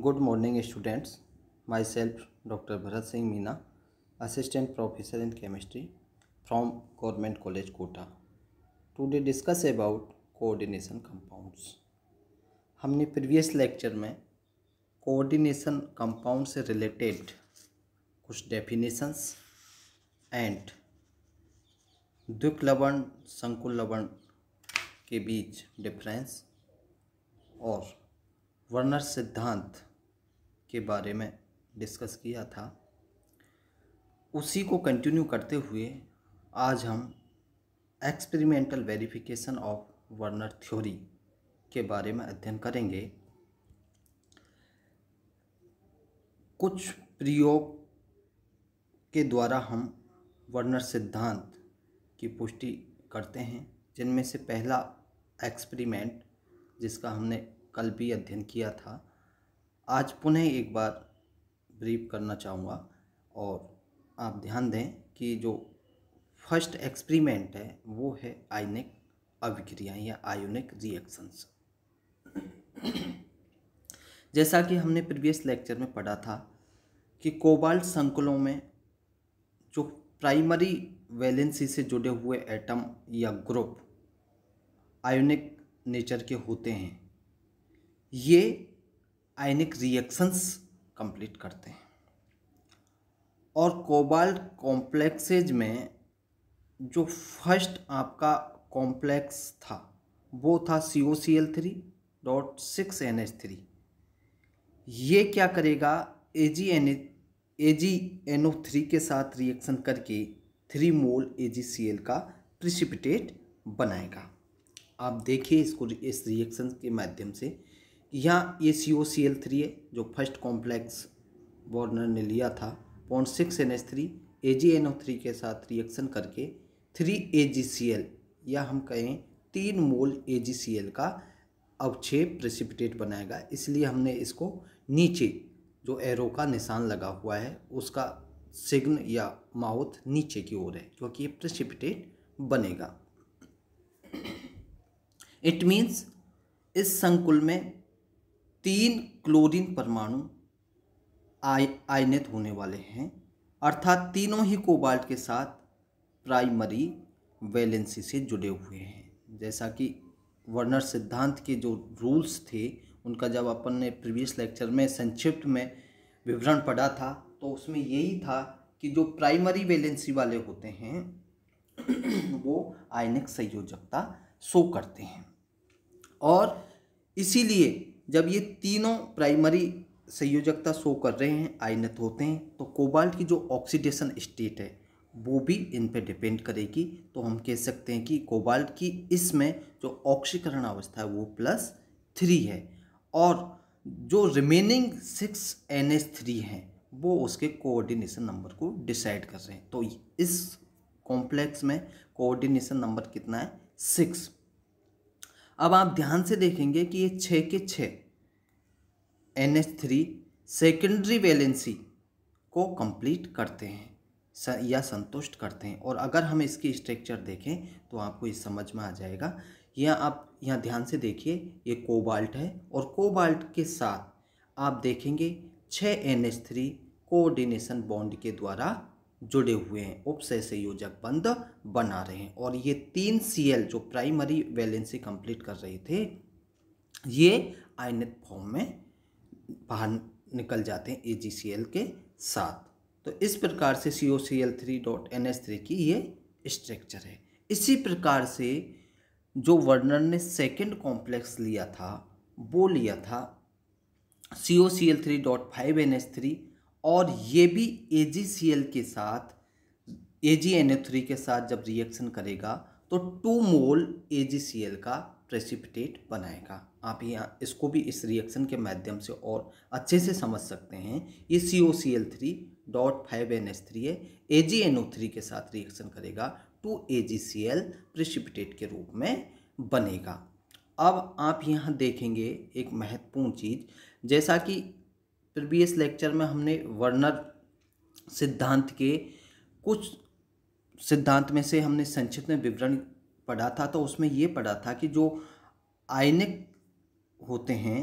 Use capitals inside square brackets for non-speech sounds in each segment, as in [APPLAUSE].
good morning students myself doctor Bharat Singh Meena assistant professor in chemistry from government college Kota today discuss about coordination compounds हमने previous lecture में coordination compound से related कुछ definitions and दुख लवण संकुल लवण के बीच डिफरेंस और वर्नर सिद्धांत के बारे में डिस्कस किया था उसी को कंटिन्यू करते हुए आज हम experimental verification of Werner theory के बारे में अध्ययन करेंगे कुछ प्रयोग के द्वारा हम वर्नर सिद्धांत की पुष्टि करते हैं जिनमें से पहला एक्सपेरिमेंट जिसका हमने कल भी अध्ययन किया था आज पुनः एक बार ब्रीफ करना चाहूँगा और आप ध्यान दें कि जो फर्स्ट एक्सपेरिमेंट है वो है आयनिक अभिक्रियाएं या आयोनिक रिएक्शंस जैसा कि हमने प्रीवियस लेक्चर में पढ़ा था कि कोबाल्ट संकुलों में जो प्राइमरी वैलेंसी से जुड़े हुए एटम या ग्रुप आयोनिक नेचर के होते हैं ये आयनिक रिएक्शंस कंप्लीट करते हैं और कोबाल्ट कॉम्प्लेक्सेज में जो फर्स्ट आपका कॉम्प्लेक्स था वो था C O C L three dot six N H three ये क्या करेगा A G N A G N O three के साथ रिएक्शन करके three mole A G C L का प्रिसिपिटेट बनाएगा आप देखिए इसको इस रिएक्शन के माध्यम से यहाँ ये C O C L three है जो फर्स्ट कॉम्प्लेक्स वार्नर ने लिया था point six N H three A G N O three के साथ रिएक्शन करके three A G C L या हम कहें तीन मोल ए जी सी एल का अवक्षेप प्रेसिपिटेट बनाएगा इसलिए हमने इसको नीचे जो एरो का निशान लगा हुआ है उसका सिग्न या माउथ नीचे की ओर है क्योंकि ये प्रेसिपिटेट बनेगा इट मीन्स इस संकुल में तीन क्लोरीन परमाणु आय आयनित होने वाले हैं अर्थात तीनों ही कोबाल्ट के साथ प्राइमरी वैलेंसी से जुड़े हुए हैं जैसा कि वर्नर सिद्धांत के जो रूल्स थे उनका जब अपन ने प्रीवियस लेक्चर में संक्षिप्त में विवरण पढ़ा था तो उसमें यही था कि जो प्राइमरी वैलेंसी वाले होते हैं [CLEARS THROAT] वो आयनिक संयोजकता शो करते हैं और इसीलिए जब ये तीनों प्राइमरी संयोजकता शो कर रहे हैं आयनित होते हैं तो कोबाल्ट की जो ऑक्सीडेशन स्टेट है वो भी इन पे डिपेंड करेगी तो हम कह सकते हैं कि कोबाल्ट की इसमें जो ऑक्सीकरण अवस्था है वो प्लस थ्री है और जो remaining six N H three हैं वो उसके कोऑर्डिनेशन नंबर को डिसाइड कर रहे हैं तो इस कॉम्प्लेक्स में कोऑर्डिनेशन नंबर कितना है सिक्स अब आप ध्यान से देखेंगे कि ये छः के छः N H three secondary valency को कंप्लीट करते हैं या संतुष्ट करते हैं और अगर हम इसकी स्ट्रक्चर देखें तो आपको ये समझ में आ जाएगा यह आप यहाँ ध्यान से देखिए ये कोबाल्ट है और कोबाल्ट के साथ आप देखेंगे छः N H three coordination bond के द्वारा जुड़े हुए हैं उपसय संयोजक बंद बना रहे हैं और ये तीन एल जो प्राइमरी वैलेंसी कंप्लीट कर रहे थे ये आयनित फॉर्म में बाहर निकल जाते हैं एल के साथ तो इस प्रकार से C O C L three dot N S three की ये स्ट्रक्चर है इसी प्रकार से जो वर्नर ने सेकेंड कॉम्प्लेक्स लिया था वो लिया था C O C L three dot five N S three और ये भी ए के साथ ए के साथ जब रिएक्शन करेगा तो टू मोल ए का प्रेसिपिटेट बनाएगा आप यहाँ इसको भी इस रिएक्शन के माध्यम से और अच्छे से समझ सकते हैं ये C O C L three dot five N S three है A G N O three के साथ रिएक्शन करेगा two A G C L precipitate के रूप में बनेगा अब आप यहाँ देखेंगे एक महत्वपूर्ण चीज़ जैसा कि प्रीवियस लेक्चर में हमने वर्नर सिद्धांत के कुछ सिद्धांत में से हमने संक्षिप्त में विवरण पढ़ा था तो उसमें ये पढ़ा था कि जो आयनिक होते हैं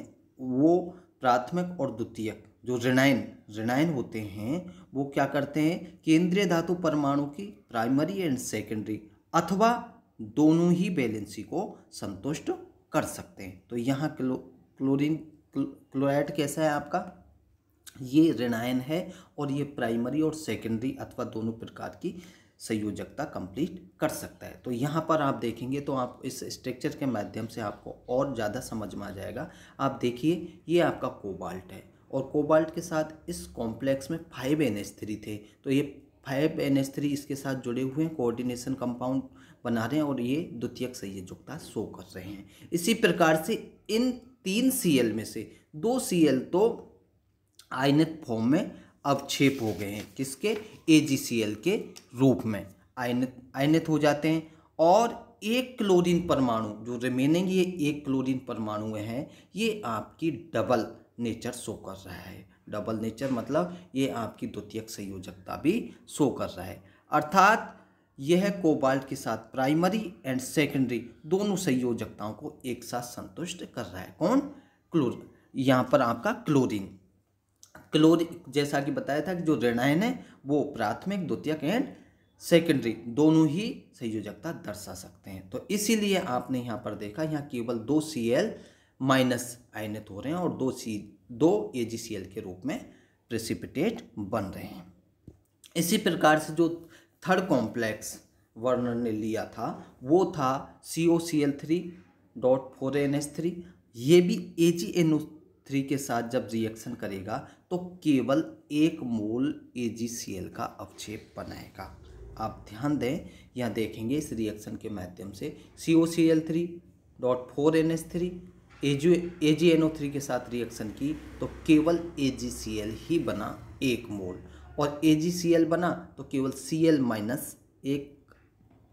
वो प्राथमिक और द्वितीयक जो ऋणायन ऋणायन होते हैं वो क्या करते हैं केंद्रीय धातु परमाणु की प्राइमरी एंड सेकेंडरी अथवा दोनों ही बैलेंसी को संतुष्ट कर सकते हैं तो यहाँ क्लो क्लोरीन क्लो, क्लोराइड कैसा है आपका ये ऋणायन है और ये प्राइमरी और सेकेंडरी अथवा दोनों प्रकार की संयोजकता कंप्लीट कर सकता है तो यहाँ पर आप देखेंगे तो आप इस स्ट्रक्चर के माध्यम से आपको और ज़्यादा समझ में आ जाएगा आप देखिए ये आपका कोबाल्ट है और कोबाल्ट के साथ इस कॉम्प्लेक्स में फाइव एन थ्री थे तो ये फाइव एन एस थ्री इसके साथ जुड़े हुए हैं कोऑर्डिनेशन कंपाउंड बना रहे हैं और ये द्वितीयक संयोजकता शो कर रहे हैं इसी प्रकार से इन तीन सी एल में से दो सी एल तो आयनित फॉर्म में अवक्षेप हो गए हैं किसके ए के रूप में आयनित आयनित हो जाते हैं और एक क्लोरीन परमाणु जो रिमेनिंग ये एक क्लोरीन परमाणु हैं ये आपकी डबल नेचर शो कर रहा है डबल नेचर मतलब ये आपकी द्वितीयक संयोजकता भी शो कर रहा है अर्थात यह कोबाल्ट के साथ प्राइमरी एंड सेकेंडरी दोनों संयोजकताओं को एक साथ संतुष्ट कर रहा है कौन क्लोर यहाँ पर आपका क्लोरीन क्लोज जैसा कि बताया था कि जो ऋणायन है वो प्राथमिक द्वितीयक एंड सेकेंडरी दोनों ही संयोजकता दर्शा सकते हैं तो इसीलिए आपने यहाँ पर देखा यहाँ केवल दो सी एल माइनस आयनित हो रहे हैं और दो सी दो ए जी सी एल के रूप में प्रेसिपिटेट बन रहे हैं इसी प्रकार से जो थर्ड कॉम्प्लेक्स वर्नर ने लिया था वो था C O C L three dot four N S three ये भी ए जी एन ओ थ्री के साथ जब रिएक्शन करेगा तो केवल एक मोल एल का अवक्षेप बनाएगा आप ध्यान दें यहाँ देखेंगे इस रिएक्शन के माध्यम से C O C L three dot four N S three एजू A G N O three के साथ रिएक्शन की तो केवल ए जी सी एल ही बना एक मोल और ए जी सी एल बना तो केवल सी एल माइनस एक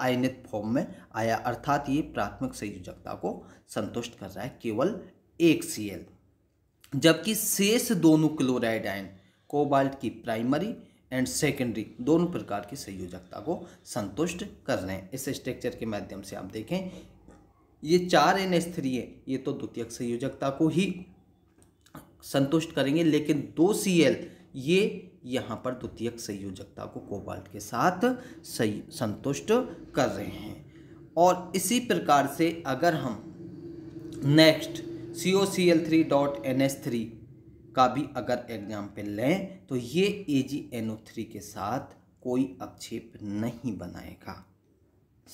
आयनित फॉर्म में आया अर्थात ये प्राथमिक संयोजकता को संतुष्ट कर रहा है केवल एक सी एल जबकि शेष दोनों क्लोराइड आयन कोबाल्ट की प्राइमरी एंड सेकेंडरी दोनों प्रकार की संयोजकता को संतुष्ट कर रहे हैं इस स्ट्रक्चर के माध्यम से आप देखें ये चार एन एस थ्री है ये तो द्वितीयक संयोजकता को ही संतुष्ट करेंगे लेकिन दो सी एल ये यहाँ पर द्वितीयक संयोजकता को कोबाल्ट के साथ संतुष्ट कर रहे हैं और इसी प्रकार से अगर हम next C O C L three dot N S three का भी अगर एग्जाम्पल लें तो ये ए जी एन ओ थ्री के साथ कोई अक्षेप नहीं बनाएगा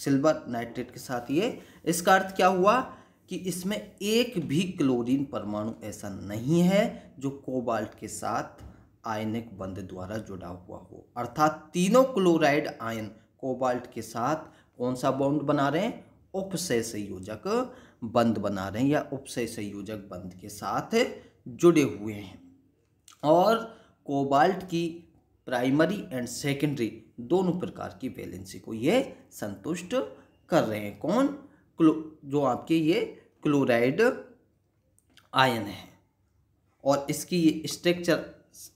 सिल्वर नाइट्रेट के साथ ये इसका अर्थ क्या हुआ कि इसमें एक भी क्लोरीन परमाणु ऐसा नहीं है जो कोबाल्ट के साथ आयनिक बंद द्वारा जुड़ा हुआ हो अर्थात तीनों क्लोराइड आयन कोबाल्ट के साथ कौन सा बॉन्ड बना रहे हैं उपसय संयोजक बंद बना रहे हैं या उपसय संयोजक बंद के साथ जुड़े हुए हैं और कोबाल्ट की प्राइमरी एंड सेकेंडरी दोनों प्रकार की वैलेंसी को ये संतुष्ट कर रहे हैं कौन क्लो जो आपके ये क्लोराइड आयन है और इसकी ये स्ट्रक्चर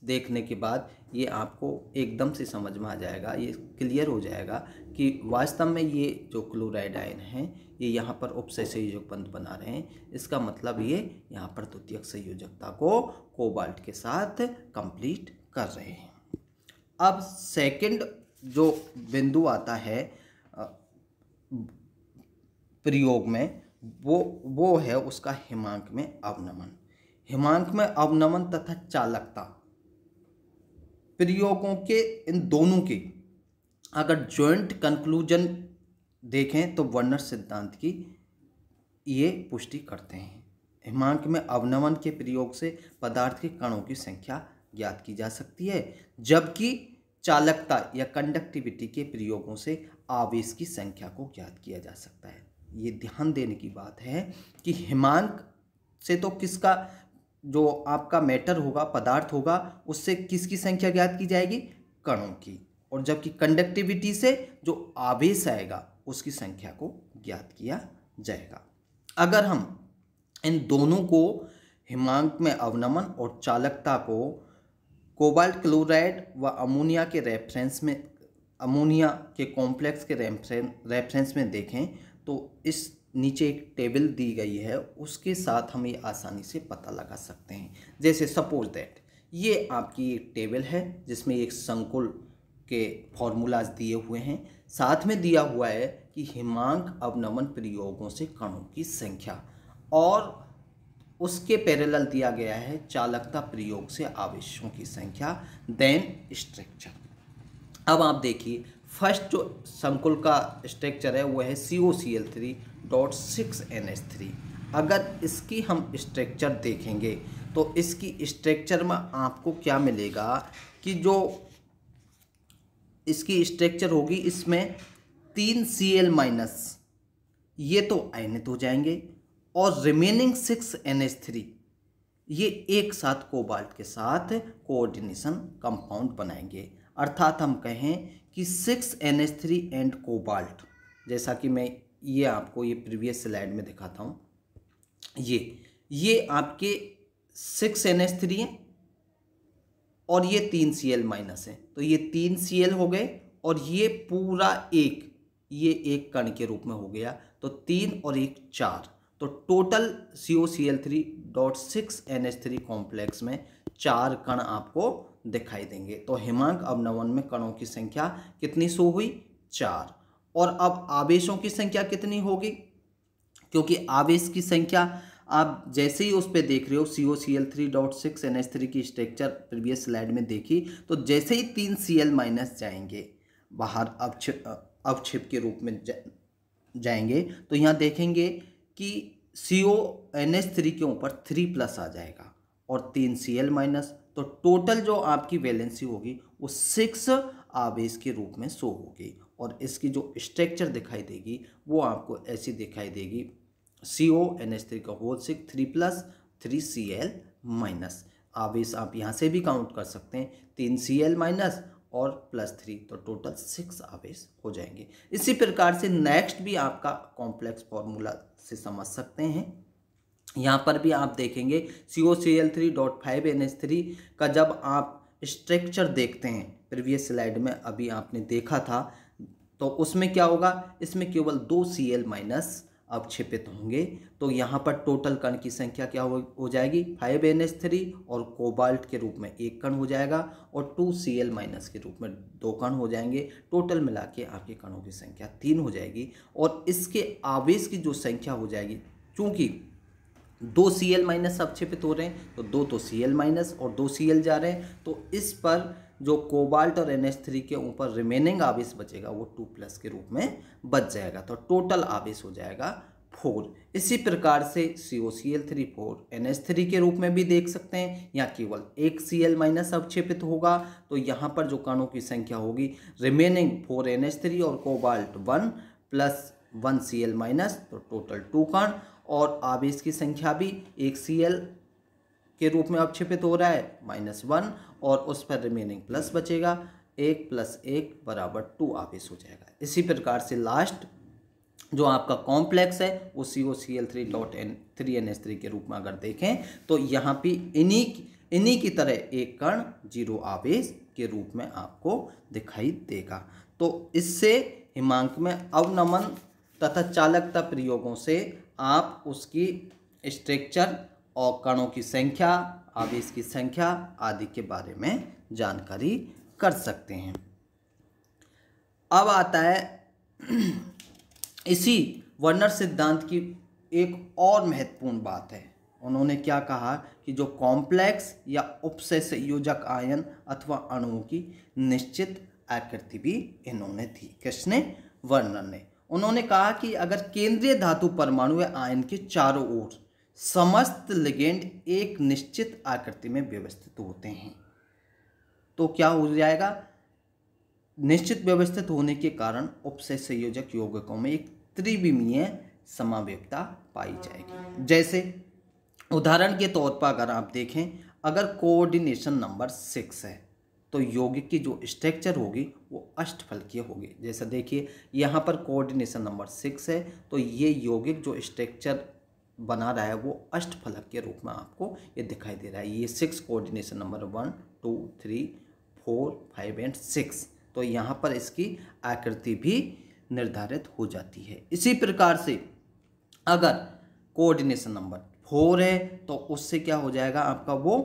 देखने के बाद ये आपको एकदम से समझ में आ जाएगा ये क्लियर हो जाएगा कि वास्तव में ये जो क्लोराइड आयन है ये यहाँ पर उपसे संयोजक बंध बना रहे हैं इसका मतलब ये यहाँ पर द्वितीयक संयोजकता को कोबाल्ट के साथ कंप्लीट कर रहे हैं अब सेकंड जो बिंदु आता है प्रयोग में वो वो है उसका हिमांक में अवनमन हिमांक में अवनमन तथा चालकता प्रयोगों के इन दोनों के अगर ज्वाइंट कंक्लूजन देखें तो वर्नर सिद्धांत की ये पुष्टि करते हैं हिमांक में अवनमन के प्रयोग से पदार्थ के कणों की संख्या ज्ञात की जा सकती है जबकि चालकता या कंडक्टिविटी के प्रयोगों से आवेश की संख्या को ज्ञात किया जा सकता है ये ध्यान देने की बात है कि हिमांक से तो किसका जो आपका मैटर होगा पदार्थ होगा उससे किसकी संख्या ज्ञात की जाएगी कणों की और जबकि कंडक्टिविटी से जो आवेश आएगा उसकी संख्या को ज्ञात किया जाएगा अगर हम इन दोनों को हिमांक में अवनमन और चालकता को कोबाल्ट क्लोराइड व अमोनिया के रेफरेंस में अमोनिया के कॉम्प्लेक्स के रेफरेंस में देखें तो इस नीचे एक टेबल दी गई है उसके साथ हम ये आसानी से पता लगा सकते हैं जैसे सपोज दैट ये आपकी एक टेबल है जिसमें एक संकुल के फॉर्मूलाज दिए हुए हैं साथ में दिया हुआ है कि हिमांक अवनमन प्रयोगों से कणों की संख्या और उसके पैरेलल दिया गया है चालकता प्रयोग से आवेशों की संख्या देन स्ट्रक्चर अब आप देखिए फर्स्ट जो संकुल का स्ट्रक्चर है वह है C O C L three dot six N H three अगर इसकी हम स्ट्रक्चर देखेंगे तो इसकी स्ट्रक्चर में आपको क्या मिलेगा कि जो इसकी स्ट्रक्चर होगी इसमें तीन सी एल माइनस ये तो आयनित हो जाएंगे और remaining six N H three ये एक साथ कोबाल्ट के साथ कोऑर्डिनेशन कंपाउंड बनाएंगे अर्थात हम कहें कि six N H three and cobalt जैसा कि मैं ये आपको ये प्रीवियस स्लाइड में दिखाता हूँ ये ये आपके सिक्स एन एच थ्री है और ये तीन सी एल माइनस है तो ये तीन सी एल हो गए और ये पूरा एक ये एक कण के रूप में हो गया तो तीन और एक चार तो total C O C L three dot six N H three complex में चार कण आपको दिखाई देंगे तो हिमांक अवनवन में कणों की संख्या कितनी सो हुई चार और अब आवेशों की संख्या कितनी होगी क्योंकि आवेश की संख्या आप जैसे ही उस पर देख रहे हो C O C L three dot six N H three की स्ट्रक्चर प्रीवियस स्लाइड में देखी तो जैसे ही तीन सी एल माइनस जाएंगे बाहर अवक्ष अवक्षेप के रूप में जा, जाएंगे तो यहाँ देखेंगे कि C O N H three के ऊपर थ्री प्लस आ जाएगा और तीन सी एल माइनस तो टोटल जो आपकी वैलेंसी होगी वो सिक्स आवेश के रूप में शो होगी और इसकी जो स्ट्रक्चर दिखाई देगी वो आपको ऐसी दिखाई देगी C O N H three का whole six three plus three C L minus आवेश आप यहाँ से भी काउंट कर सकते हैं तीन सी एल माइनस और प्लस थ्री तो टोटल सिक्स आवेश हो जाएंगे इसी प्रकार से नेक्स्ट भी आपका कॉम्प्लेक्स फॉर्मूला से समझ सकते हैं यहाँ पर भी आप देखेंगे C O C L three dot five N H three का जब आप स्ट्रक्चर देखते हैं प्रीवियस स्लाइड में अभी आपने देखा था तो उसमें क्या होगा इसमें केवल दो सी एल माइनस अवक्षेपित होंगे तो यहाँ पर टोटल कण की संख्या क्या हो, हो जाएगी फाइव एन एच थ्री और कोबाल्ट के रूप में एक कण हो जाएगा और टू सी एल माइनस के रूप में दो कण हो जाएंगे टोटल मिला के आपके कणों की संख्या तीन हो जाएगी और इसके आवेश की जो संख्या हो जाएगी चूँकि दो सी एल माइनस अवक्षेपित हो रहे हैं तो दो तो सी एल माइनस और दो सी एल जा रहे हैं तो इस पर जो कोबाल्ट और एन के ऊपर रिमेनिंग आवेश बचेगा वो टू प्लस के रूप में बच जाएगा तो टोटल आवेश हो जाएगा फोर इसी प्रकार से C O C L three four N S three के रूप में भी देख सकते हैं यहाँ केवल एक सी एल माइनस अवक्षेपित होगा तो यहाँ पर जो कणों की संख्या होगी remaining four N S three और cobalt one plus one C L minus तो टोटल टू कण और आवेश की संख्या भी एक सी एल के रूप में अवक्षेपित हो रहा है माइनस वन और उस पर रिमेनिंग प्लस बचेगा एक प्लस एक बराबर टू आवेश हो जाएगा इसी प्रकार से लास्ट जो आपका कॉम्प्लेक्स है वो C O C L three dot N three N S three के रूप में अगर देखें तो यहाँ पे इन्हीं इन्हीं की तरह एक कर्ण जीरो आवेश के रूप में आपको दिखाई देगा तो इससे हिमांक में अवनमन तथा चालकता प्रयोगों से आप उसकी स्ट्रक्चर और कणों की संख्या आवेश की संख्या आदि के बारे में जानकारी कर सकते हैं अब आता है [CLEARS THROAT] इसी वर्नर सिद्धांत की एक और महत्वपूर्ण बात है उन्होंने क्या कहा कि जो कॉम्प्लेक्स या उपसय योजक आयन अथवा अणुओं की निश्चित आकृति भी इन्होंने थी किसने वर्नर ने उन्होंने कहा कि अगर केंद्रीय धातु परमाणु आयन के चारों ओर समस्त लिगेंड एक निश्चित आकृति में व्यवस्थित होते हैं तो क्या हो जाएगा निश्चित व्यवस्थित होने के कारण उपसे संयोजक योगकों में एक त्रिविमीय समावयवता पाई जाएगी जैसे उदाहरण के तौर पर अगर आप देखें अगर कोऑर्डिनेशन नंबर सिक्स है तो यौगिक की जो स्ट्रक्चर होगी वो अष्टफलकीय होगी जैसे देखिए यहाँ पर कोऑर्डिनेशन नंबर सिक्स है तो ये यौगिक जो स्ट्रक्चर बना रहा है वो अष्टफलक के रूप में आपको ये दिखाई दे रहा है ये six coordination number one two three four five and six तो यहाँ पर इसकी आकृति भी निर्धारित हो जाती है इसी प्रकार से अगर कोऑर्डिनेशन नंबर फोर है तो उससे क्या हो जाएगा आपका वो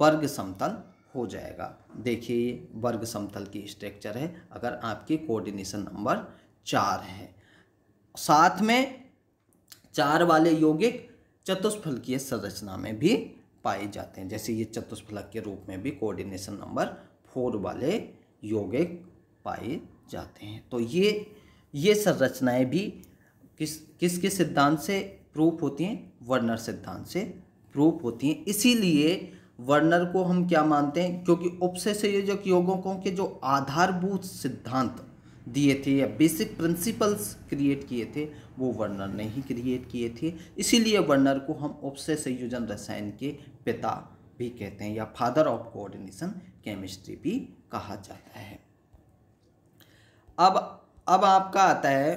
वर्ग समतल हो जाएगा देखिए वर्ग समतल की स्ट्रक्चर है अगर आपकी कोऑर्डिनेशन नंबर चार है साथ में चार वाले यौगिक चतुष्फलकीय संरचना में भी पाए जाते हैं जैसे ये चतुष्फलक के रूप में भी कोऑर्डिनेशन नंबर फोर वाले यौगिक पाए जाते हैं तो ये ये संरचनाएं भी किस किसके सिद्धांत से प्रूफ होती हैं वर्नर सिद्धांत से प्रूफ होती हैं इसीलिए वर्नर को हम क्या मानते हैं क्योंकि उपसे संयोजक को के जो आधारभूत सिद्धांत दिए थे या बेसिक प्रिंसिपल्स क्रिएट किए थे वो वर्नर ने ही क्रिएट किए थे इसीलिए वर्नर को हम उपसे संयोजन रसायन के पिता भी कहते हैं या फादर ऑफ कोऑर्डिनेशन केमिस्ट्री भी कहा जाता है अब अब आपका आता है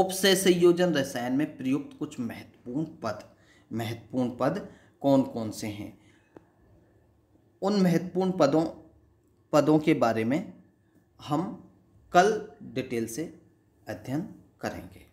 उपसे [CLEARS THROAT] संयोजन रसायन में प्रयुक्त कुछ महत्वपूर्ण पद महत्वपूर्ण पद कौन कौन से हैं उन महत्वपूर्ण पदों पदों के बारे में हम कल डिटेल से अध्ययन करेंगे